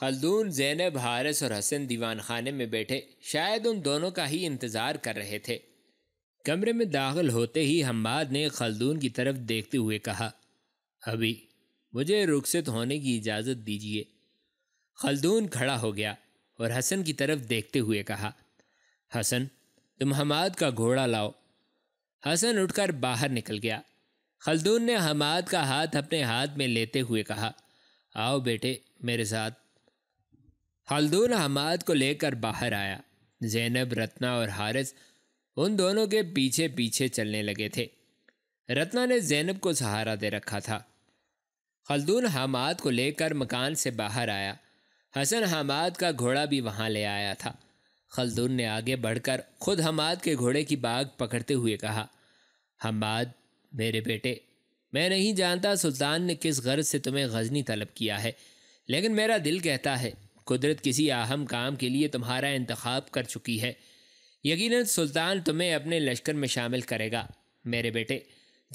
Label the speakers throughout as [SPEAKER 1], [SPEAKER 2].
[SPEAKER 1] खलदून जैनब हारिस और हसन दीवान खाने में बैठे शायद उन दोनों का ही इंतज़ार कर रहे थे कमरे में दाखिल होते ही हम्माद ने खलदून की तरफ देखते हुए कहा अभी मुझे रुखसत होने की इजाज़त दीजिए खलदून खड़ा हो गया और हसन की तरफ देखते हुए कहा हसन तुम हमाद का घोड़ा लाओ हसन उठकर बाहर निकल गया खलदून ने हमाद का हाथ अपने हाथ में लेते हुए कहा आओ बेटे मेरे साथ हल्दून हमाद को लेकर बाहर आया जैनब रत्ना और हारिस उन दोनों के पीछे पीछे चलने लगे थे रत्ना ने जैनब को सहारा दे रखा था खलदून हमाद को लेकर मकान से बाहर आया हसन हमाद का घोड़ा भी वहाँ ले आया था खलदून ने आगे बढ़कर खुद हमाद के घोड़े की बाग पकड़ते हुए कहा हमाद मेरे बेटे मैं नहीं जानता सुल्तान ने किस गर्ज से तुम्हें गजनी तलब किया है लेकिन मेरा दिल कहता है कुदरत किसी अहम काम के लिए तुम्हारा इंतखब कर चुकी है यकीन सुल्तान तुम्हें अपने लश्कर में शामिल करेगा मेरे बेटे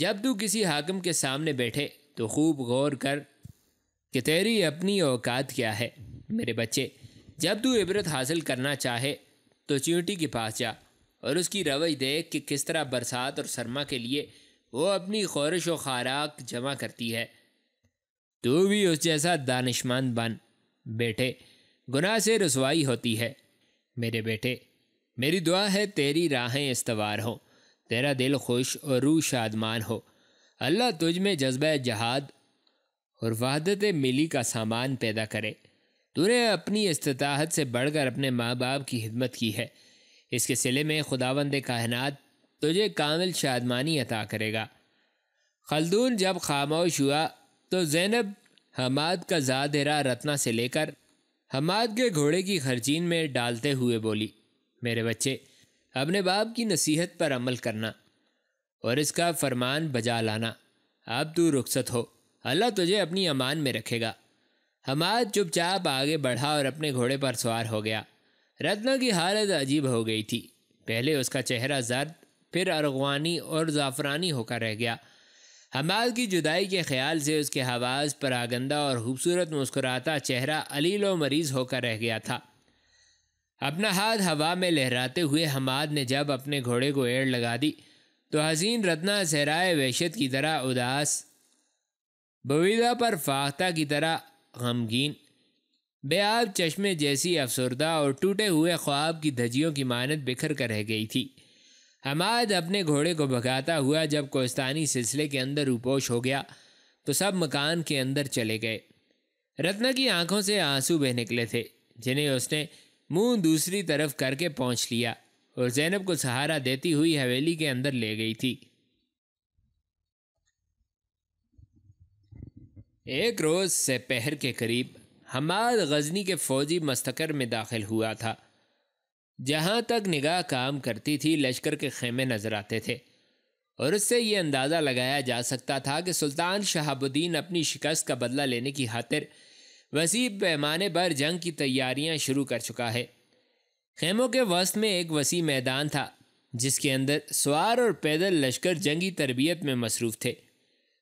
[SPEAKER 1] जब तू किसी हाकम के सामने बैठे तो खूब गौर कर कि तेरी अपनी औकात क्या है मेरे बच्चे जब तू इबरत हासिल करना चाहे तो चींटी के पास जा और उसकी रवज देख कि किस तरह बरसात और सरमा के लिए वो अपनी खौरश व खाराक जमा करती है तू भी उस जैसा दानिशमान बन बेटे गुनाह से रसवाई होती है मेरे बेटे मेरी दुआ है तेरी राहें इस्तवार हों तेरा दिल खुश और रूह शादमान हो अल्लाह तुझ में जज्ब जहाद और वहादत मिली का सामान पैदा करे तूने अपनी इस्तात से बढ़कर अपने माँ बाप की खिदमत की है इसके सिले में खुदावंद कायनात तुझे कामिल शादमानी अता करेगा खलदून जब खामोश हुआ तो जैनब हमाद का जादेरा रत्ना से लेकर हमाद के घोड़े की खर्चीन में डालते हुए बोली मेरे बच्चे अपने बाप की नसीहत पर अमल करना और इसका फरमान बजा लाना अब तू रुखसत हो अल्लाह तुझे अपनी अमान में रखेगा हमाद चुपचाप आगे बढ़ा और अपने घोड़े पर सवार हो गया रत्ना की हालत अजीब हो गई थी पहले उसका चेहरा जर्द फिर अरगवानी और ज़ाफ़रानी होकर रह गया हमाल की जुदाई के ख्याल से उसके हवास पर आगंदा और खूबसूरत मुस्कुराता चेहरा अलील व मरीज होकर रह गया था अपना हाथ हवा में लहराते हुए हमाद ने जब अपने घोड़े को एड़ लगा दी तो हसीन रत्ना सहराए वहशत की तरह उदास बवीदा पर फाख्ता की तरह गमगीन बेआब चश्मे जैसी अफसरदा और टूटे हुए ख्वाब की धजियों की मानत बिखर कर रह गई थी हमाद अपने घोड़े को भगाता हुआ जब कोस्तानी सिलसिले के अंदर उपोश हो गया तो सब मकान के अंदर चले गए रत्ना की आंखों से आंसू बह निकले थे जिन्हें उसने मुंह दूसरी तरफ करके पहुंच लिया और जैनब को सहारा देती हुई हवेली के अंदर ले गई थी एक रोज़ से पहर के करीब हमाद गजनी के फौजी मस्तकर में दाखिल हुआ था जहाँ तक निगाह काम करती थी लश्कर के खेमे नजर आते थे और उससे ये अंदाज़ा लगाया जा सकता था कि सुल्तान शहाबुद्दीन अपनी शिकस्त का बदला लेने की खातिर वसी पैमाने पर जंग की तैयारियां शुरू कर चुका है खेमों के वस्त में एक वसी मैदान था जिसके अंदर सवार और पैदल लश्कर जंगी तरबियत में मसरूफ़ थे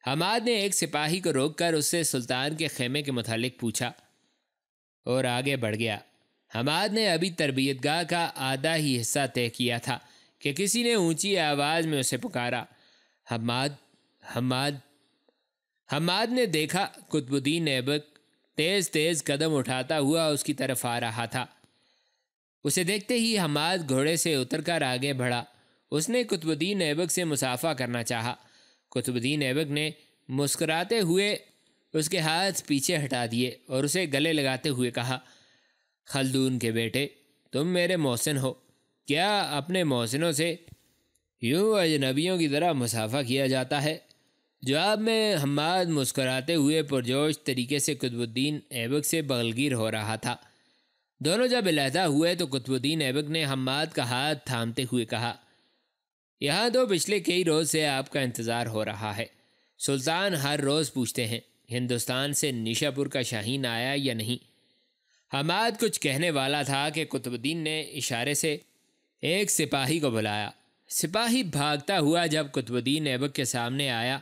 [SPEAKER 1] हमाद ने एक सिपाही को रोककर उससे सुल्तान के खेमे के मुतालिक पूछा और आगे बढ़ गया हमाद ने अभी तरबियत गाह का आधा ही हिस्सा तय किया था कि किसी ने ऊंची आवाज़ में उसे पुकारा हमाद हमाद हमाद ने देखा कुतबुद्दीन ऐबक तेज़ तेज़ कदम उठाता हुआ उसकी तरफ आ रहा था उसे देखते ही हमाद घोड़े से उतरकर आगे बढ़ा उसने कुतबुद्दीन ऐबक से मुसाफा करना चाहा कुतुबुद्दीन ऐबक ने मुस्कुराते हुए उसके हाथ पीछे हटा दिए और उसे गले लगाते हुए कहा खलदून के बेटे तुम मेरे मोहसिन हो क्या अपने मोहसिनों से यूँ अजनबियों की तरह मुसाफा किया जाता है जवाब में हमाद मुस्कराते हुए पुरजोश तरीके से कुतुबुद्दीन ऐबक से बगलगीर हो रहा था दोनों जब इलाहदा हुए तो कुतुबुद्दीन ऐबक ने हमाद का हाथ थामते हुए कहा यहाँ तो पिछले कई रोज़ से आपका इंतज़ार हो रहा है सुल्तान हर रोज़ पूछते हैं हिंदुस्तान से निशापुर का शाहीन आया या नहीं हमाद कुछ कहने वाला था कि कुतुबुद्दीन ने इशारे से एक सिपाही को बुलाया सिपाही भागता हुआ जब कुतुबुद्दीन ऐबक के सामने आया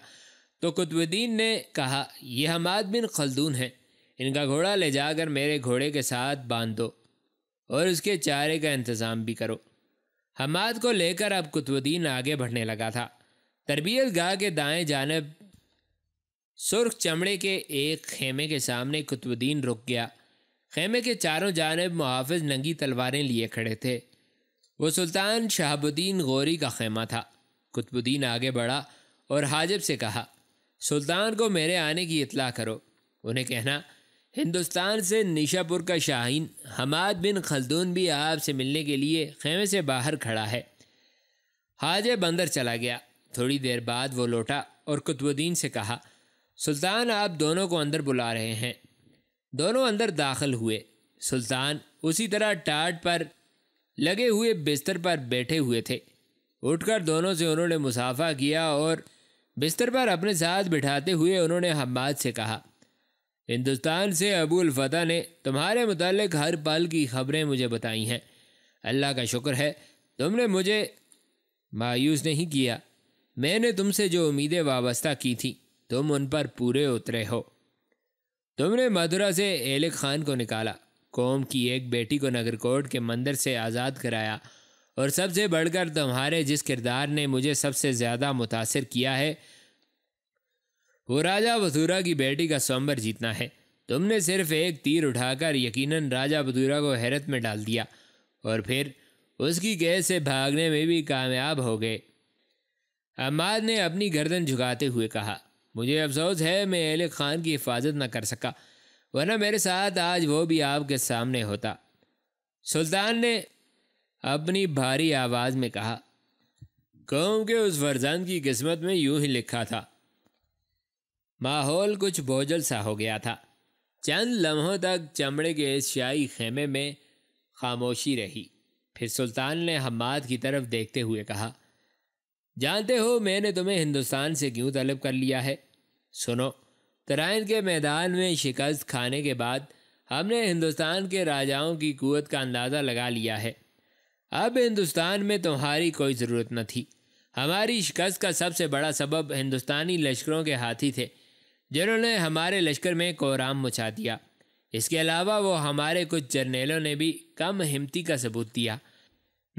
[SPEAKER 1] तो कुतुबुद्दीन ने कहा यह हमाद बिन खलदून हैं इनका घोड़ा ले जाकर मेरे घोड़े के साथ बांध दो और उसके चारे का इंतज़ाम भी करो हमाद को लेकर अब कुतुबुद्दीन आगे बढ़ने लगा था तरबियत गाह के दाएं जानब सुर्ख चमड़े के एक खेमे के सामने कुतुबुद्दीन रुक गया खेमे के चारों जानब मुहाफ़ नंगी तलवारें लिए खड़े थे वो सुल्तान शहाबुद्दीन गौरी का खेमा था कुतबुद्दीन आगे बढ़ा और हाजिब से कहा सुल्तान को मेरे आने की इतला करो उन्हें कहना हिंदुस्तान से निशापुर का शाहीन हमाद बिन खलदून भी आपसे मिलने के लिए खेमे से बाहर खड़ा है हाजिब अंदर चला गया थोड़ी देर बाद वो लौटा और कुतबुद्दीन से कहा सुल्तान आप दोनों को अंदर बुला रहे हैं दोनों अंदर दाखिल हुए सुल्तान उसी तरह टाट पर लगे हुए बिस्तर पर बैठे हुए थे उठकर दोनों से उन्होंने मुसाफा किया और बिस्तर पर अपने साथ बिठाते हुए उन्होंने हम्माद से कहा हिंदुस्तान से अबुल फतेह ने तुम्हारे मुतालिक हर पल की खबरें मुझे बताई हैं अल्लाह का शुक्र है तुमने मुझे मायूस नहीं किया मैंने तुमसे जो उम्मीदें वाबस्ता की थी तुम उन पर पूरे उतरे हो तुमने मदुरा से एलिक खान को निकाला कौम की एक बेटी को नगरकोट के मंदिर से आज़ाद कराया और सबसे बढ़कर तुम्हारे जिस किरदार ने मुझे सबसे ज़्यादा मुतासर किया है वो राजा बसूरा की बेटी का स्वंबर जीतना है तुमने सिर्फ एक तीर उठाकर यकीनन राजा बदूरा को हैरत में डाल दिया और फिर उसकी गैस से भागने में भी कामयाब हो गए अम्माद ने अपनी गर्दन झुकाते हुए कहा मुझे अफसोस है मैं एहल ख़ान की हिफाजत न कर सका वरना मेरे साथ आज वो भी आपके सामने होता सुल्तान ने अपनी भारी आवाज़ में कहा कौम के उस फरजान की किस्मत में यूं ही लिखा था माहौल कुछ बोझल सा हो गया था चंद लम्हों तक चमड़े के इस शाही खेमे में खामोशी रही फिर सुल्तान ने हमाद की तरफ देखते हुए कहा जानते हो मैंने तुम्हें हिंदुस्तान से क्यों तलब कर लिया है सुनो तराइन के मैदान में शिकस्त खाने के बाद हमने हिंदुस्तान के राजाओं की कुत का अंदाज़ा लगा लिया है अब हिंदुस्तान में तुम्हारी कोई ज़रूरत न थी हमारी शिकस्त का सबसे बड़ा सबब हिंदुस्तानी लश्करों के हाथी थे जिन्होंने हमारे लश्कर में कोराम मचा दिया इसके अलावा वो हमारे कुछ जर्नेलों ने भी कम हिमती का सबूत दिया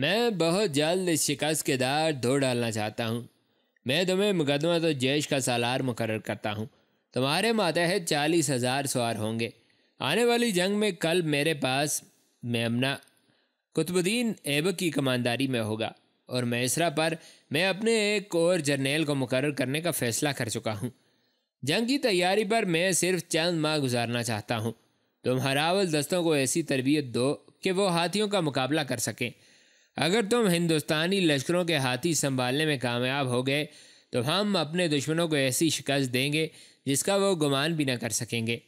[SPEAKER 1] मैं बहुत जल्द इस शिकस्त के दार धो डालना चाहता हूँ मैं तुम्हें मुकदमा तो जैश का सालार मुकर करता हूँ तुम्हारे मातहत चालीस हज़ार सवार होंगे आने वाली जंग में कल मेरे पास मेमना कुतुबुद्दीन ऐब की कमानदारी में होगा और मैसरा पर मैं अपने एक और जर्नेल को मुकर करने का फ़ैसला कर चुका हूँ जंग की तैयारी पर मैं सिर्फ चंद माह गुजारना चाहता हूँ तुम हरावल दस्तों को ऐसी तरबियत दो कि वो हाथियों का मुकाबला कर सकें अगर तुम हिंदुस्तानी लश्करों के हाथी संभालने में कामयाब हो गए तो हम अपने दुश्मनों को ऐसी शिकस्त देंगे जिसका वो गुमान भी न कर सकेंगे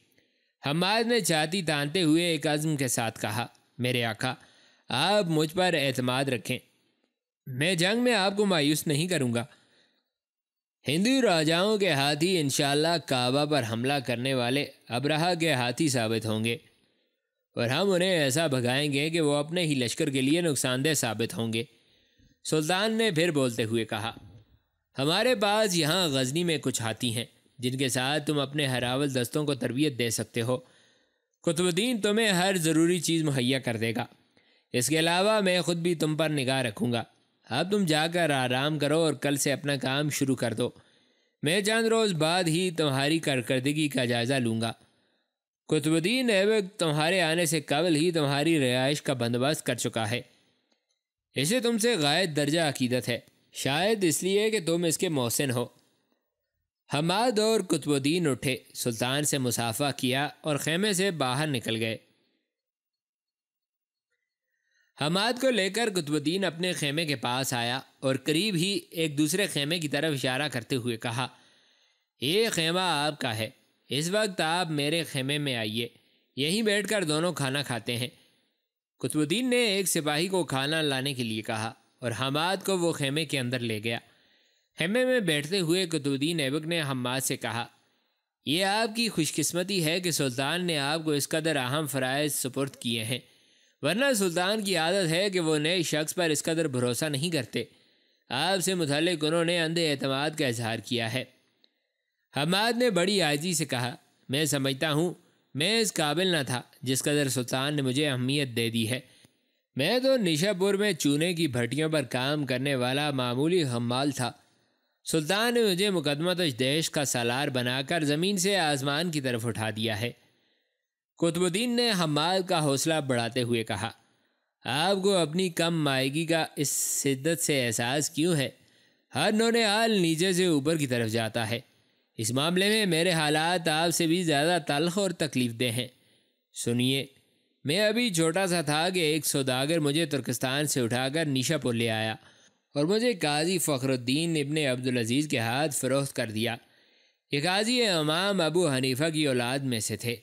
[SPEAKER 1] हमाद ने छाती तानते हुए एक आज़म के साथ कहा मेरे आका आप मुझ पर एतमाद रखें मैं जंग में आपको मायूस नहीं करूँगा हिंदू राजाओं के हाथी इन काबा पर हमला करने वाले अब्रहा के हाथी साबित होंगे और हम उन्हें ऐसा भगाएंगे कि वो अपने ही लश्कर के लिए नुकसानदेह साबित होंगे सुल्तान ने फिर बोलते हुए कहा हमारे पास यहाँ गजनी में कुछ हाथी हैं जिनके साथ तुम अपने हरावल दस्तों को तरबियत दे सकते हो कुतुबुद्दीन तुम्हें हर ज़रूरी चीज़ मुहैया कर देगा इसके अलावा मैं खुद भी तुम पर निगाह रखूँगा अब तुम जाकर आराम करो और कल से अपना काम शुरू कर दो मैं चंद रोज़ बाद ही तुम्हारी कारकर्दगी का जायज़ा लूँगा कुतुबुद्दीन ऐबक तुम्हारे आने से कबल ही तुम्हारी रिहाइश का बंदोबस्त कर चुका है इसे तुमसे गायद दर्जा अकीदत है शायद इसलिए कि तुम इसके मोहसिन हो हमाद और कुतुबुद्दीन उठे सुल्तान से मुसाफा किया और खेमे से बाहर निकल गए हमाद को लेकर कुतुबुद्दीन अपने खेमे के पास आया और करीब ही एक दूसरे खेमे की तरफ इशारा करते हुए कहा ये खेमा आपका है इस वक्त आप मेरे खेमे में आइए यहीं बैठकर दोनों खाना खाते हैं कुतुबुद्दीन ने एक सिपाही को खाना लाने के लिए कहा और हमाद को वो खेमे के अंदर ले गया खेमे में बैठते हुए कुतुबुद्दीन ऐबक ने हमाद से कहा ये आपकी खुशकिस्मती है कि सुल्तान ने आपको इस कदर अहम फ़राइज सुपुर्द किए हैं वरना सुल्तान की आदत है कि वो नए शख्स पर इस कदर भरोसा नहीं करते आपसे मुतल उन्होंने अंधे अतमाद का इजहार किया है हमाद ने बड़ी आजी से कहा मैं समझता हूँ मैं इस काबिल ना था जिस कदर सुल्तान ने मुझे अहमियत दे दी है मैं तो निशापुर में चूने की भट्टियों पर काम करने वाला मामूली हमाल था सुल्तान ने मुझे मुकदमा तो देश का सालार बनाकर ज़मीन से आसमान की तरफ उठा दिया है कुतुबुद्दीन ने हमाल का हौसला बढ़ाते हुए कहा आपको अपनी कम मायगी का इस शिद्दत से एहसास क्यों है हर नोने हाल नीचे से ऊपर की तरफ जाता है इस मामले में मेरे हालात आपसे भी ज़्यादा तलख और तकलीफ दे हैं सुनिए मैं अभी छोटा सा था कि एक सौदागर मुझे तुर्किस्तान से उठाकर निशापुर ले आया और मुझे काजी फ़खरुद्दीन इबन अजीज़ के हाथ फ़रोख्त कर दिया ये काजी इमाम अबू हनीफ़ा की औलाद में से थे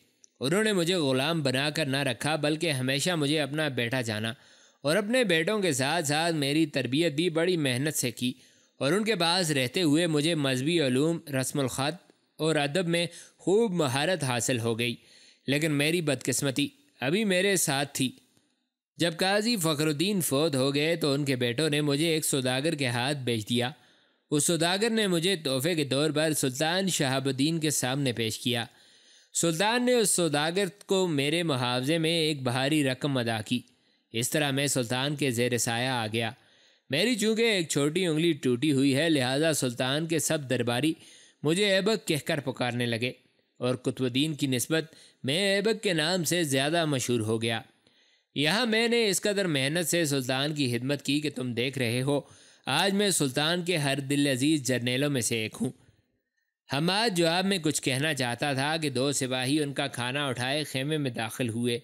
[SPEAKER 1] उन्होंने मुझे ग़ुलाम बना कर ना रखा बल्कि हमेशा मुझे अपना बेटा जाना और अपने बेटों के साथ साथ मेरी तरबियत भी बड़ी मेहनत से की और उनके पास रहते हुए मुझे मजहबी आलूम रस्मखात और अदब में खूब महारत हासिल हो गई लेकिन मेरी बदकस्मती अभी मेरे साथ थी जब काजी फ़खरुद्दीन फौत हो गए तो उनके बेटों ने मुझे एक सौदागर के हाथ बेच दिया उस सौदागर ने मुझे तोहफे के तौर पर सुल्तान शहाबुद्दीन के सामने पेश किया सुल्तान ने उस सौदागर को मेरे मुआवजे में एक बाहरी रकम अदा की इस तरह मैं सुल्तान के जेर साया आ गया मेरी चूँकि एक छोटी उंगली टूटी हुई है लिहाजा सुल्तान के सब दरबारी मुझे ऐबक कहकर पुकारने लगे और कुतुबुद्दीन की नस्बत मैं ऐबक के नाम से ज़्यादा मशहूर हो गया यहाँ मैंने इस कदर मेहनत से सुल्तान की खिदमत की कि तुम देख रहे हो आज मैं सुल्तान के हर दिल अजीज़ जर्नेलों में से एक हूँ हम आज जवाब में कुछ कहना चाहता था कि दो सिपाही उनका खाना उठाए खेमे में दाखिल हुए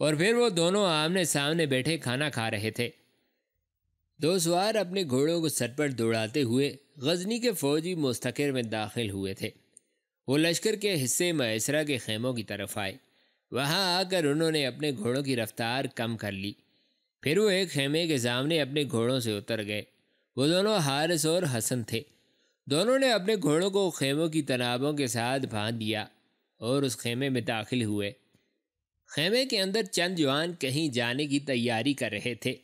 [SPEAKER 1] और फिर वो दोनों आमने सामने बैठे खाना खा रहे थे दो सवार अपने घोड़ों को सर पर दौड़ाते हुए गजनी के फौजी मुस्तकर में दाखिल हुए थे वो लश्कर के हिस्से मैसरा के खेमों की तरफ आए वहाँ आकर उन्होंने अपने घोड़ों की रफ्तार कम कर ली फिर वो एक खेमे के सामने अपने घोड़ों से उतर गए वो दोनों हारिस और हसन थे दोनों ने अपने घोड़ों को खेमों की तनावों के साथ बांध दिया और उस खेमे में दाखिल हुए खेमे के अंदर चंद जवान कहीं जाने की तैयारी कर रहे थे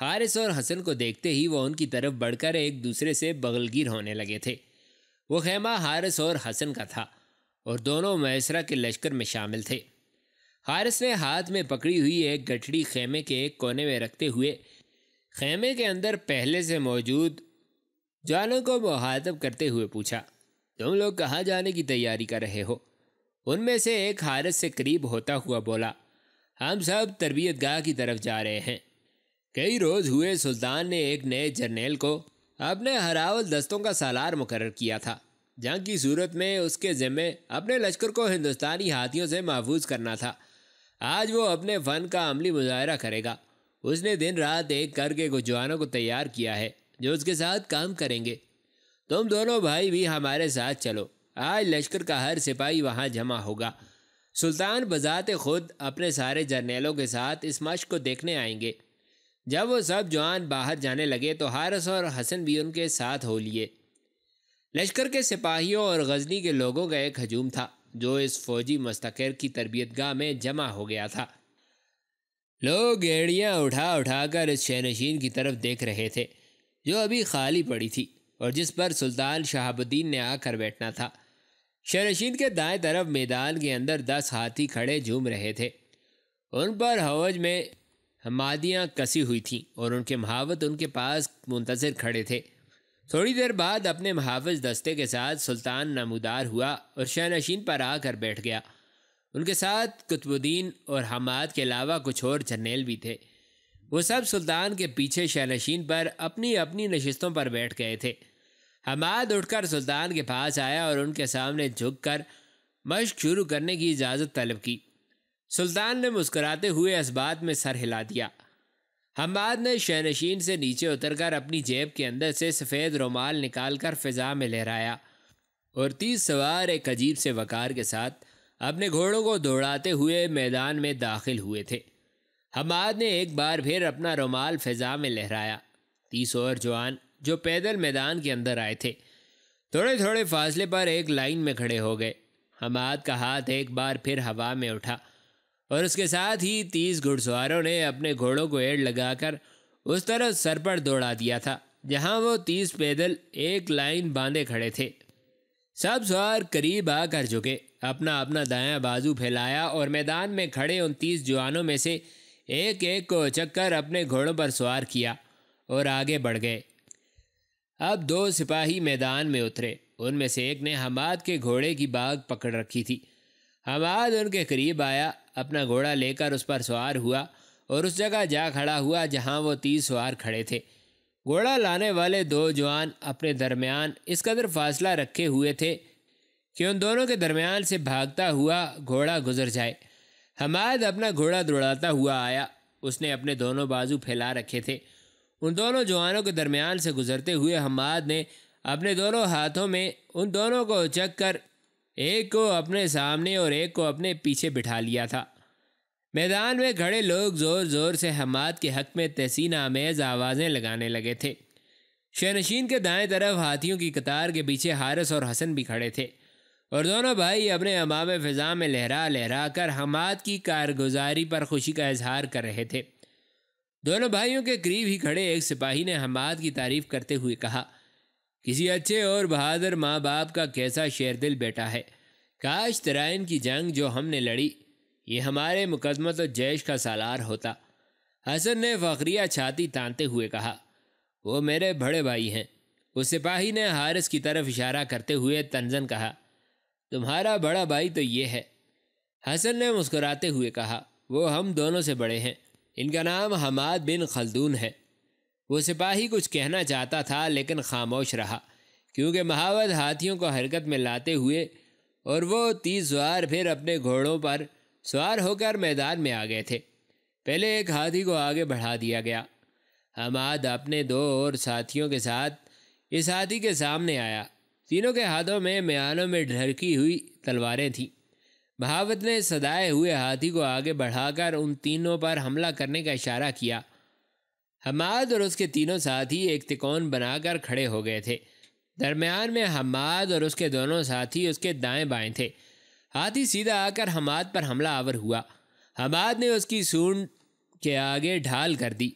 [SPEAKER 1] हारिस और हसन को देखते ही वह उनकी तरफ बढ़कर एक दूसरे से बगलगीर होने लगे थे वो खेमा हारिस और हसन का था और दोनों मैसरा के लश्कर में शामिल थे हारिस ने हाथ में पकड़ी हुई एक गठड़ी खेमे के एक कोने में रखते हुए खेमे के अंदर पहले से मौजूद जानों को मुहातब करते हुए पूछा तुम लोग कहाँ जाने की तैयारी कर रहे हो उनमें से एक हारस से करीब होता हुआ बोला हम सब तरबियत गाह की तरफ जा रहे हैं कई रोज हुए सुल्तान ने एक नए जर्नेल को अपने हरावल दस्तों का सालार मुकर किया था जंग की सूरत में उसके ज़िम्मे अपने लश्कर को हिंदुस्तानी हाथियों से महफूज करना था आज वो अपने फ़न का अमली मुजाहरा करेगा उसने दिन रात एक करके गुजवानों को तैयार किया है जो उसके साथ काम करेंगे तुम दोनों भाई भी हमारे साथ चलो आज लश्कर का हर सिपाही वहाँ जमा होगा सुल्तान बजाते खुद अपने सारे जर्नेलों के साथ इस मश को देखने आएंगे जब वो सब जवान बाहर जाने लगे तो हारस और हसन भी उनके साथ हो लिए लश्कर के सिपाहियों और गजनी के लोगों का एक हजूम था जो इस फौजी मस्तकर की तरबियत गाह में जमा हो गया था लोग गेड़ियाँ उठा उठाकर इस शहनशीन की तरफ देख रहे थे जो अभी खाली पड़ी थी और जिस पर सुल्तान शहाबुद्दीन ने आकर बैठना था शहनशीन के दाएं तरफ मैदान के अंदर दस हाथी खड़े झूम रहे थे उन पर हवज में हमादियाँ कसी हुई थीं और उनके महावत उनके पास मुंतज़र खड़े थे थोड़ी देर बाद अपने महावज दस्ते के साथ सुल्तान नमदार हुआ और शहनशीन पर आकर बैठ गया उनके साथ कुतुबुद्दीन और हमाद के अलावा कुछ और जर्नेल भी थे वो सब सुल्तान के पीछे शहनशीन पर अपनी अपनी नशस्तों पर बैठ गए थे हमाद उठकर सुल्तान के पास आया और उनके सामने झुक कर मश्क शुरू करने की इजाज़त तलब की सुल्तान ने मुस्कुराते हुए इस्बात में सर हिला दिया हम्माद ने शहनशीन से नीचे उतरकर अपनी जेब के अंदर से सफ़ेद रुमाल निकालकर फिजा में लहराया और तीस सवार एक अजीब से वकार के साथ अपने घोड़ों को दौड़ाते हुए मैदान में दाखिल हुए थे हमाद ने एक बार फिर अपना रुमाल फिजा में लहराया तीस और जवान जो पैदल मैदान के अंदर आए थे थोड़े थोड़े फासले पर एक लाइन में खड़े हो गए हमाद का हाथ एक बार फिर हवा में उठा और उसके साथ ही तीस घुड़सवारों ने अपने घोड़ों को एड़ लगाकर उस तरह सर पर दौड़ा दिया था जहां वो तीस पैदल एक लाइन बांधे खड़े थे सब सवार करीब आकर झुके अपना अपना दायां बाजू फैलाया और मैदान में खड़े उन तीस जवानों में से एक एक को चक्कर अपने घोड़ों पर सवार किया और आगे बढ़ गए अब दो सिपाही मैदान में उतरे उनमें से एक ने हमाद के घोड़े की बाग पकड़ रखी थी हमाद उनके करीब आया अपना घोड़ा लेकर उस पर सवार हुआ और उस जगह जा खड़ा हुआ जहाँ वो तीस सवार खड़े थे घोड़ा लाने वाले दो जवान अपने दरमियान इस कदर फासला रखे हुए थे कि उन दोनों के दरमियान से भागता हुआ घोड़ा गुजर जाए हमाद अपना घोड़ा दौड़ाता हुआ आया उसने अपने दोनों बाजू फैला रखे थे उन दोनों जवानों के दरमियान से गुजरते हुए हमाद ने अपने दोनों हाथों में उन दोनों को उचक कर एक को अपने सामने और एक को अपने पीछे बिठा लिया था मैदान में खड़े लोग ज़ोर ज़ोर से हमाद के हक में तहसीन आमेज़ आवाज़ें लगाने लगे थे शहनशीन के दाएं तरफ हाथियों की कतार के पीछे हारस और हसन भी खड़े थे और दोनों भाई अपने अमाम फ़िज़ा में लहरा लहरा कर हमाद की कारगुजारी पर खुशी का इजहार कर रहे थे दोनों भाइयों के करीब ही खड़े एक सिपाही ने हमाद की तारीफ़ करते हुए कहा किसी अच्छे और बहादुर माँ बाप का कैसा शेरदिल बेटा है काश तराइन की जंग जो हमने लड़ी ये हमारे मुकदमत जैश का सालार होता हसन ने फ़खरिया छाती तानते हुए कहा वो मेरे बड़े भाई हैं उस सिपाही ने हारिस की तरफ इशारा करते हुए तंजन कहा तुम्हारा बड़ा भाई तो ये है हसन ने मुस्कुराते हुए कहा वो हम दोनों से बड़े हैं इनका नाम हमाद बिन खलदून है वो सिपाही कुछ कहना चाहता था लेकिन खामोश रहा क्योंकि महावत हाथियों को हरकत में लाते हुए और वो तीस सवार फिर अपने घोड़ों पर सवार होकर मैदान में आ गए थे पहले एक हाथी को आगे बढ़ा दिया गया हमाद अपने दो और साथियों के साथ इस हाथी के सामने आया तीनों के हाथों में म्यानों में ढरकी हुई तलवारें थीं महावत ने सदाए हुए हाथी को आगे बढ़ाकर उन तीनों पर हमला करने का इशारा किया हमाद और उसके तीनों साथी एक तिकोन बनाकर खड़े हो गए थे दरमियान में हमाद और उसके दोनों साथी उसके दाएं बाएं थे हाथी सीधा आकर हमाद पर हमला आवर हुआ हमाद ने उसकी सूंड के आगे ढाल कर दी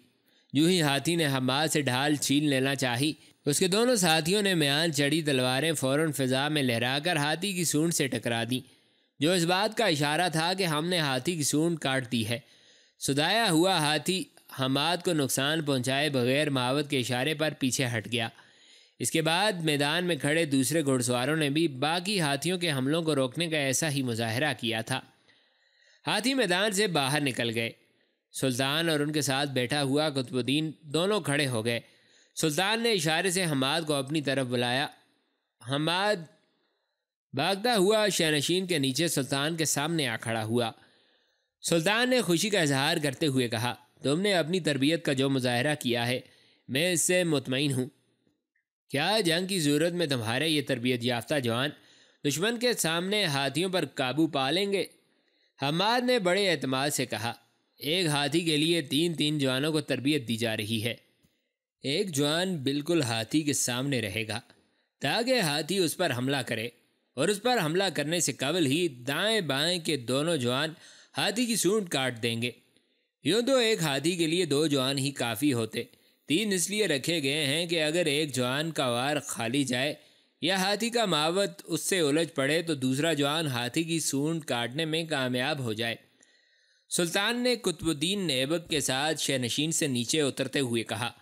[SPEAKER 1] यूं ही हाथी ने हमाद से ढाल छीन लेना चाही उसके दोनों साथियों ने म्यान चढ़ी तलवारें फ़ौर फ़िज़ा में लहराकर हाथी की सूंड से टकरा दी जो इस बात का इशारा था कि हमने हाथी की सूंड काट दी है सुदाया हुआ हाथी हमाद को नुकसान पहुंचाए बगैर महावत के इशारे पर पीछे हट गया इसके बाद मैदान में खड़े दूसरे घुड़सवारों ने भी बाकी हाथियों के हमलों को रोकने का ऐसा ही मुजाहरा किया था हाथी मैदान से बाहर निकल गए सुल्तान और उनके साथ बैठा हुआ कुतुबुद्दीन दोनों खड़े हो गए सुल्तान ने इशारे से हमाद को अपनी तरफ बुलाया हमाद भागता हुआ शहनशीन के नीचे सुल्तान के सामने आ खड़ा हुआ सुल्तान ने खुशी का इजहार करते हुए कहा तुमने अपनी तरबियत का जो मुजाहरा किया है मैं इससे मुतमिन हूँ क्या जंग की ज़रूरत में तुम्हारे ये तरबियत याफ्ता जवान दुश्मन के सामने हाथियों पर काबू पा लेंगे हमाद ने बड़े अतमाद से कहा एक हाथी के लिए तीन तीन जवानों को तरबियत दी जा रही है एक जवान बिल्कुल हाथी के सामने रहेगा ताकि हाथी उस पर हमला करे और उस पर हमला करने से कबल ही दाएं बाएं के दोनों जवान हाथी की सूंट काट देंगे यूं तो एक हाथी के लिए दो जवान ही काफ़ी होते तीन इसलिए रखे गए हैं कि अगर एक जवान का वार खाली जाए या हाथी का मावत उससे उलझ पड़े तो दूसरा जवान हाथी की सूंड काटने में कामयाब हो जाए सुल्तान ने कुतुबुद्दीन ऐबक के साथ शहनशीन से नीचे उतरते हुए कहा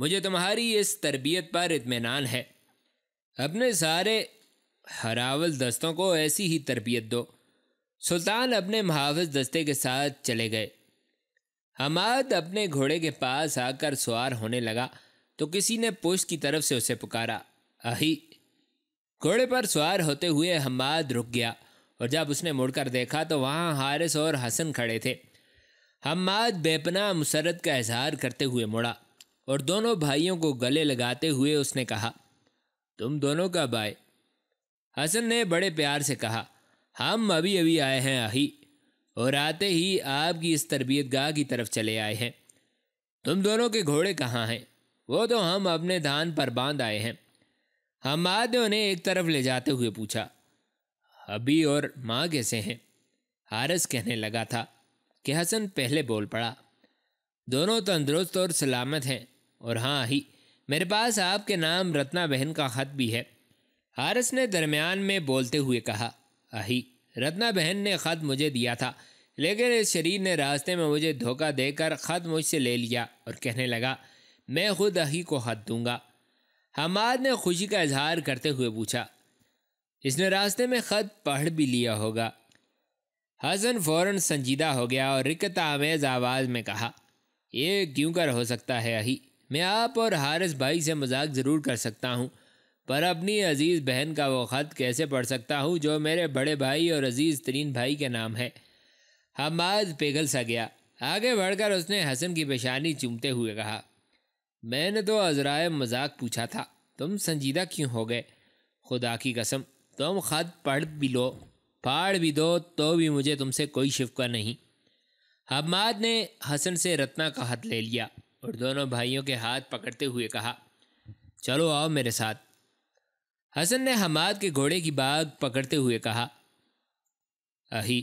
[SPEAKER 1] मुझे तुम्हारी इस तरबियत पर इतमान है अपने सारे हरावल दस्तों को ऐसी ही तरबियत दो सुल्तान अपने महावज दस्ते के साथ चले गए हमाद अपने घोड़े के पास आकर सवार होने लगा तो किसी ने पुष्ट की तरफ से उसे पुकारा आही घोड़े पर सवार होते हुए हमाद रुक गया और जब उसने मुड़कर देखा तो वहाँ हारिस और हसन खड़े थे हमाद बेपना मुसरत का इजहार करते हुए मुड़ा और दोनों भाइयों को गले लगाते हुए उसने कहा तुम दोनों का भाई हसन ने बड़े प्यार से कहा हम अभी अभी आए हैं आही और आते ही आपकी इस तरबियत गाह की तरफ चले आए हैं तुम दोनों के घोड़े कहाँ हैं वो तो हम अपने धान पर बांध आए हैं हम हमादों ने एक तरफ ले जाते हुए पूछा अभी और माँ कैसे हैं हारस कहने लगा था कि हसन पहले बोल पड़ा दोनों तंदुरुस्त और सलामत हैं और हाँ ही मेरे पास आपके नाम रत्ना बहन का ख़त भी है हारस ने दरमियान में बोलते हुए कहा आही रत्ना बहन ने ख़त मुझे दिया था लेकिन इस शरीर ने रास्ते में मुझे धोखा देकर ख़त मुझसे ले लिया और कहने लगा मैं खुद अही को ख़त दूंगा हमाद ने खुशी का इजहार करते हुए पूछा इसने रास्ते में ख़त पढ़ भी लिया होगा हसन फ़ौर संजीदा हो गया और रिक्त आमेज आवाज़ में कहा ये क्यों कर हो सकता है अही मैं आप और हारिस भाई से मजाक ज़रूर कर सकता हूँ पर अपनी अजीज़ बहन का वो ख़त कैसे पढ़ सकता हूँ जो मेरे बड़े भाई और अजीज़ तरीन भाई के नाम है हमाद पिघल सा गया आगे बढ़कर उसने हसन की पेशानी चूमते हुए कहा मैंने तो अजराए मजाक पूछा था तुम संजीदा क्यों हो गए खुदा की कसम तुम ख़त पढ़ भी लो पाड़ भी दो तो भी मुझे तुमसे कोई शिफका नहीं हमाद ने हसन से रत्ना का हाथ ले लिया और दोनों भाइयों के हाथ पकड़ते हुए कहा चलो आओ मेरे साथ हसन ने हमाद के घोड़े की बाग पकड़ते हुए कहा अही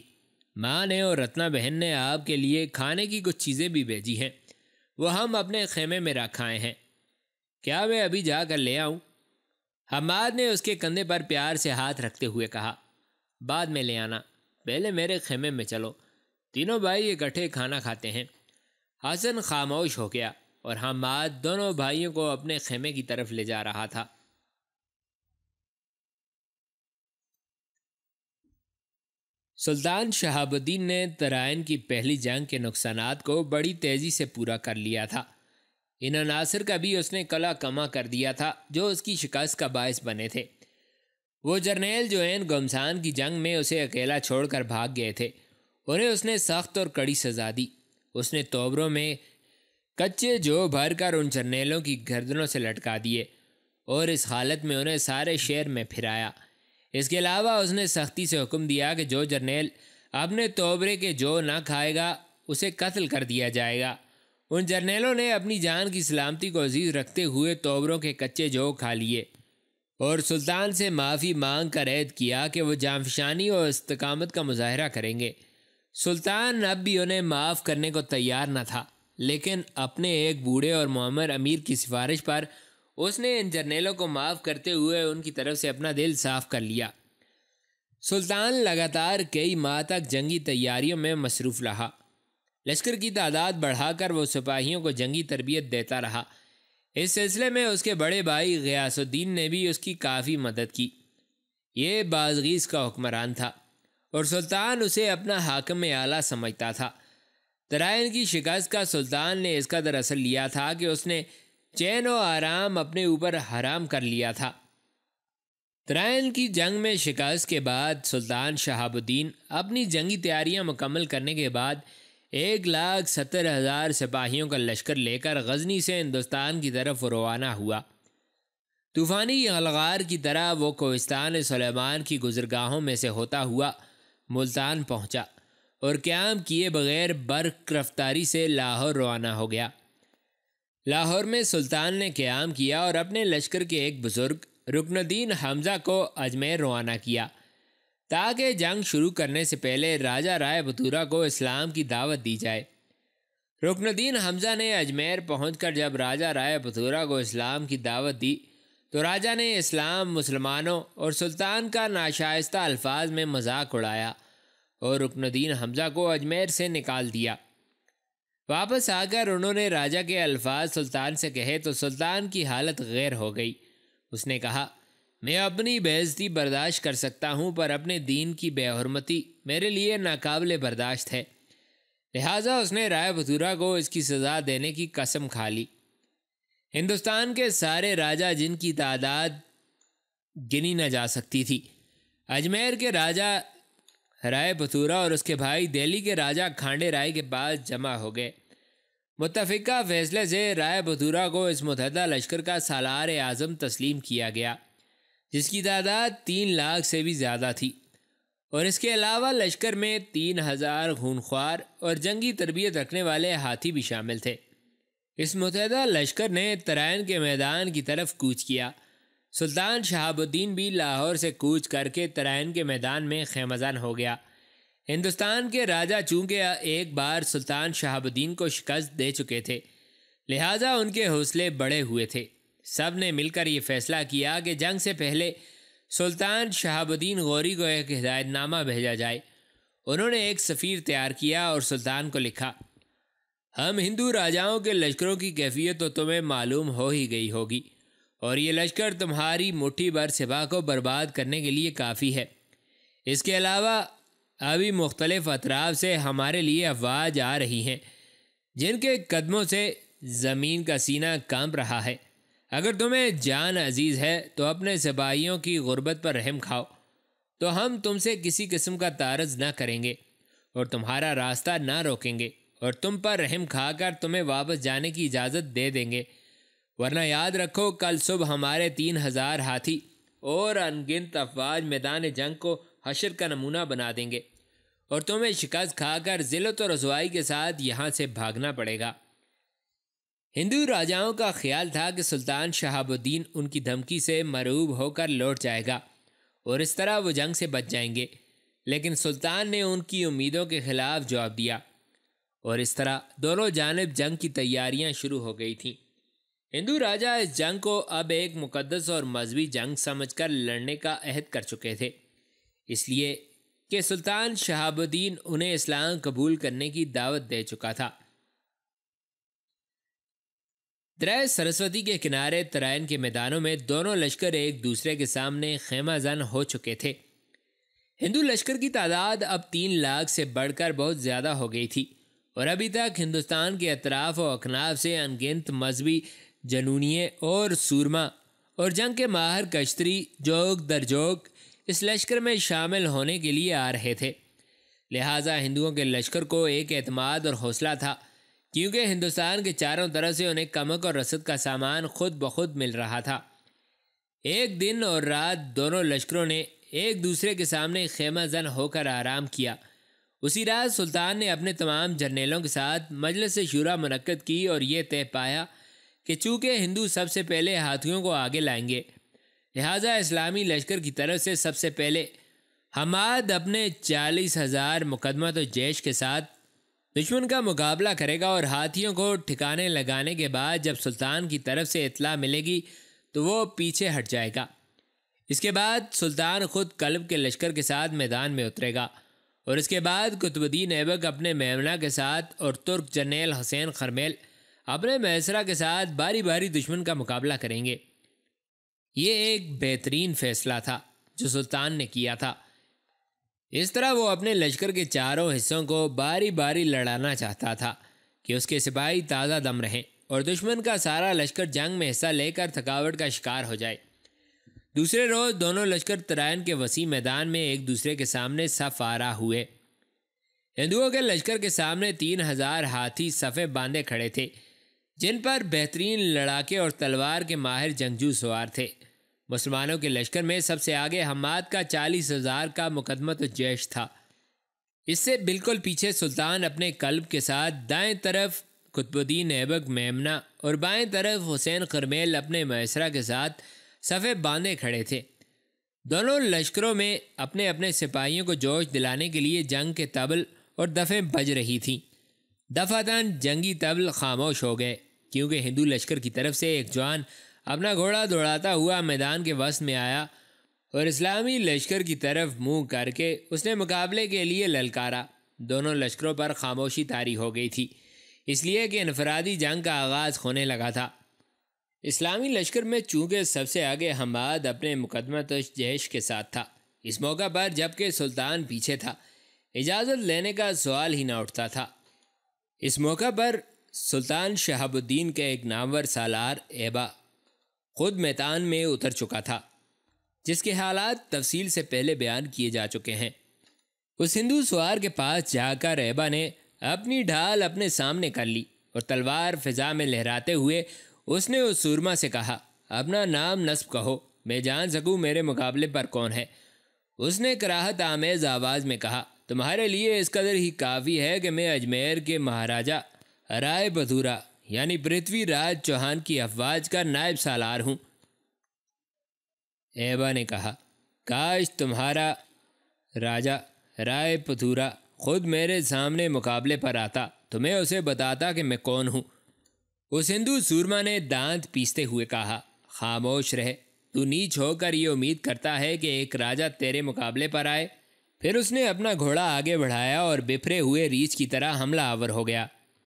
[SPEAKER 1] माँ ने और रत्ना बहन ने आपके लिए खाने की कुछ चीज़ें भी भेजी हैं वो हम अपने खेमे में रखाए हैं क्या मैं अभी जा कर ले आऊँ हमाद ने उसके कंधे पर प्यार से हाथ रखते हुए कहा बाद में ले आना पहले मेरे खेमे में चलो तीनों भाई इकट्ठे खाना खाते हैं हसन खामोश हो गया और हमाद दोनों भाइयों को अपने खेमे की तरफ ले जा रहा था सुल्तान शहाबुद्दीन ने तराइन की पहली जंग के नुकसान को बड़ी तेज़ी से पूरा कर लिया था इन अनासर का भी उसने कला कमा कर दिया था जो उसकी शिकस्त का बायस बने थे वो जर्नेल जोन गमसान की जंग में उसे अकेला छोड़कर भाग गए थे उन्हें उसने सख्त और कड़ी सजा दी उसने तोबरों में कच्चे जो भरकर उन जर्नेलों की गर्दनों से लटका दिए और इस हालत में उन्हें सारे शहर में फिराया इसके अलावा उसने सख्ती से हुक्म दिया कि जो जर्नेल अपने तोबरे के जो ना खाएगा उसे कत्ल कर दिया जाएगा उन जर्नेलों ने अपनी जान की सलामती को अजीज रखते हुए तोबरों के कच्चे जो खा लिए और सुल्तान से माफ़ी मांग कर ऐद किया कि वह जामफिशानी और इस्तकामत का मुजाहरा करेंगे सुल्तान अब भी उन्हें माफ़ करने को तैयार न था लेकिन अपने एक बूढ़े और मोहम्मद अमीर की सिफारिश पर उसने इन जर्नेलों को माफ़ करते हुए उनकी तरफ से अपना दिल साफ कर लिया सुल्तान लगातार कई माह तक जंगी तैयारियों में मसरूफ रहा लश्कर की तादाद बढ़ाकर वो सिपाहियों को जंगी तरबियत देता रहा इस सिलसिले में उसके बड़े भाई गयासुद्दीन ने भी उसकी काफ़ी मदद की ये बाजगीज़ का हुक्मरान था और सुल्तान उसे अपना हाकम आला समझता था तराइन की शिकस्त का सुल्तान ने इसका दरअसल लिया था कि उसने चैन और आराम अपने ऊपर हराम कर लिया था त्रायन की जंग में शिकस्त के बाद सुल्तान शहाबुद्दीन अपनी जंगी तैयारियां मुकम्मल करने के बाद एक लाख सत्तर हज़ार सिपाहियों का लश्कर लेकर गजनी से हिंदुस्तान की तरफ रवाना हुआ तूफ़ानी अलगार की तरह वो कोविस्तान सलेमान की गुजरगाहों में से होता हुआ मुल्तान पहुंचा और क्याम किए बगैर बर्क रफ्तारी से लाहौर रवाना हो गया लाहौर में सुल्तान ने क्याम किया और अपने लश्कर के एक बुज़ुर्ग रुकनुद्दीन हमजा को अजमेर रवाना किया ताकि जंग शुरू करने से पहले राजा राय बतूरा को इस्लाम की दावत दी जाए रुकनुद्दीन हमजा ने अजमेर पहुंचकर जब राजा राय बतूरा को इस्लाम की दावत दी तो राजा ने इस्लाम मुसलमानों और सुल्तान का नाशाइस्ता अल्फाज में मजाक उड़ाया और रुकनुद्दीन हमजा को अजमेर से निकाल दिया वापस आकर उन्होंने राजा के अल्फाज सुल्तान से कहे तो सुल्तान की हालत गैर हो गई उसने कहा मैं अपनी बेइज्जती बर्दाश्त कर सकता हूँ पर अपने दीन की बेहरमती मेरे लिए नाकबले बर्दाश्त है लिहाजा उसने राय भतूरा को इसकी सज़ा देने की कसम खा ली हिंदुस्तान के सारे राजा जिनकी तादाद गिनी न जा सकती थी अजमेर के राजा राय बतूरा और उसके भाई दिल्ली के राजा खांडे राय के पास जमा हो गए मुतफ़ा फैसले से राय बतूरा को इस मुतहदा लश्कर का सालार आज़म तस्लीम किया गया जिसकी तादाद तीन लाख से भी ज़्यादा थी और इसके अलावा लश्कर में तीन हज़ार खूनख्वार और जंगी तरबियत रखने वाले हाथी भी शामिल थे इस मुतहदा लश्कर ने तराइन के मैदान की तरफ कूच किया सुल्तान शहाबुद्दीन भी लाहौर से कूच करके तराइन के मैदान में खेमज़ान हो गया हिंदुस्तान के राजा चूँकि एक बार सुल्तान शहाबुद्दीन को शिकस्त दे चुके थे लिहाजा उनके हौसले बड़े हुए थे सब ने मिलकर ये फैसला किया कि जंग से पहले सुल्तान शहाबुद्दीन गौरी को एक हिदायतनामा भेजा जाए उन्होंने एक सफ़ीर तैयार किया और सुल्तान को लिखा हम हिंदू राजाओं के लश्करों की कैफियत तो तुम्हें मालूम हो ही गई होगी और ये लश्कर तुम्हारी मुट्ठी भर सिपा को बर्बाद करने के लिए काफ़ी है इसके अलावा अभी मुख्तलिफ अतराब से हमारे लिए अफवाज आ रही हैं जिनके कदमों से ज़मीन का सीना काँप रहा है अगर तुम्हें जान अजीज़ है तो अपने सिपाहियों की गुर्बत पर रहम खाओ तो हम तुमसे किसी किस्म का तारज़ ना करेंगे और तुम्हारा रास्ता ना रोकेंगे और तुम पर रहम खाकर तुम्हें वापस जाने की इजाज़त दे देंगे वरना याद रखो कल सुबह हमारे तीन हजार हाथी और अनगिनत अफवाज मैदान जंग को हशर का नमूना बना देंगे और तुम्हें शिकस्त खाकर ज़िलत तो और रसवाई के साथ यहाँ से भागना पड़ेगा हिंदू राजाओं का ख्याल था कि सुल्तान शहाबुद्दीन उनकी धमकी से मरूब होकर लौट जाएगा और इस तरह वो जंग से बच जाएंगे लेकिन सुल्तान ने उनकी उम्मीदों के खिलाफ जवाब दिया और इस तरह दोनों जानब जंग की तैयारियां शुरू हो गई थीं हिंदू राजा इस जंग को अब एक मुकदस और मजहबी जंग समझकर लड़ने का अहद कर चुके थे इसलिए कि सुल्तान शहाबुद्दीन उन्हें इस्लाम कबूल करने की दावत दे चुका था दरय सरस्वती के किनारे तराइन के मैदानों में दोनों लश्कर एक दूसरे के सामने खेमा जन हो चुके थे हिंदू लश्कर की तादाद अब तीन लाख से बढ़कर बहुत ज़्यादा हो गई थी और अभी तक हिंदुस्तान के अतराफ और अकनाफ से अनगिनत मजहबी जनूनी और सूरमा और जंग के माहर कश्तरी जोग दर जोग इस लश्कर में शामिल होने के लिए आ रहे थे लिहाजा हिंदुओं के लश्कर को एक अतमाद और हौसला था क्योंकि हिंदुस्तान के चारों तरफ से उन्हें कमक और रसद का सामान खुद ब खुद मिल रहा था एक दिन और रात दोनों लश्करों ने एक दूसरे के सामने खेमा जन होकर आराम किया उसी रात सुल्तान ने अपने तमाम जर्नेलों के साथ मजलिस शुरा मनक़द की और ये तय पाया कि चूँकि हिंदू सबसे पहले हाथियों को आगे लाएंगे लिहाजा इस्लामी लश्कर की तरफ से सबसे पहले हमाद अपने चालीस हज़ार मुकदमा तो जैश के साथ दुश्मन का मुकाबला करेगा और हाथियों को ठिकाने लगाने के बाद जब सुल्तान की तरफ से इतला मिलेगी तो वो पीछे हट जाएगा इसके बाद सुल्तान खुद कल्ब के लश्कर के साथ मैदान में उतरेगा और इसके बाद कुतुबुद्दीन ऐबक अपने मेमना के साथ और तुर्क जर्नेल हुसैन खरमेल अपने मैसरा के साथ बारी बारी दुश्मन का मुकाबला करेंगे ये एक बेहतरीन फैसला था जो सुल्तान ने किया था इस तरह वो अपने लश्कर के चारों हिस्सों को बारी बारी लड़ाना चाहता था कि उसके सिपाही ताज़ा दम रहें और दुश्मन का सारा लश्कर जंग में हिस्सा लेकर थकावट का शिकार हो जाए दूसरे रोज़ दोनों लश्कर तराइन के वसी मैदान में एक दूसरे के सामने सफ आरा हुए हिंदुओं के लश्कर के सामने तीन हज़ार हाथी सफ़े बांधे खड़े थे जिन पर बेहतरीन लड़ाके और तलवार के माहिर जंगजू सवार थे मुसलमानों के लश्कर में सबसे आगे हमाद का चालीस हजार का मुकदमत जैश था इससे बिल्कुल पीछे सुल्तान अपने कल्ब के साथ दाएं तरफ कुतुबुद्दीन ऐबक मेमना और बाएं तरफ हुसैन करमेल अपने मैसरा के साथ सफ़े बांधे खड़े थे दोनों लश्करों में अपने अपने सिपाहियों को जोश दिलाने के लिए जंग के तबल और दफें बज रही थीं दफातान जंगी तबल खामोश हो गए क्योंकि हिंदू लश्कर की तरफ से एक जवान अपना घोड़ा दौड़ाता हुआ मैदान के वस्त में आया और इस्लामी लश्कर की तरफ मुंह करके उसने मुकाबले के लिए ललकारा दोनों लश्करों पर खामोशी तारी हो गई थी इसलिए कि इनफरादी जंग का आगाज़ होने लगा था इस्लामी लश्कर में चूँकि सबसे आगे हमाद अपने मुकदमत जैश के साथ था इस मौका पर जबकि सुल्तान पीछे था इजाज़त लेने का सवाल ही ना उठता था इस मौका पर सुल्तान शहाबुद्दीन के एक नामवर सालार एबा खुद मैदान में उतर चुका था जिसके हालात तफसील से पहले बयान किए जा चुके हैं उस हिंदू सवार के पास जाकर एबा ने अपनी ढाल अपने सामने कर ली और तलवार फिजा में लहराते हुए उसने उस सुरमा से कहा अपना नाम नस्ब कहो मैं जान सकूँ मेरे मुकाबले पर कौन है उसने कराहत आमेज आवाज़ में कहा तुम्हारे लिए इस कदर ही काफ़ी है कि मैं अजमेर के महाराजा राय बधूरा यानी पृथ्वीराज चौहान की अफवाज का नायब सालार हूँ एबा ने कहा काश तुम्हारा राजा राय पथूरा खुद मेरे सामने मुकाबले पर आता तो मैं उसे बताता कि मैं कौन हूँ उस हिंदू सूरमा ने दांत पीसते हुए कहा खामोश रहे तू नीच होकर ये उम्मीद करता है कि एक राजा तेरे मुकाबले पर आए फिर उसने अपना घोड़ा आगे बढ़ाया और बिफरे हुए रीछ की तरह हमला आवर हो गया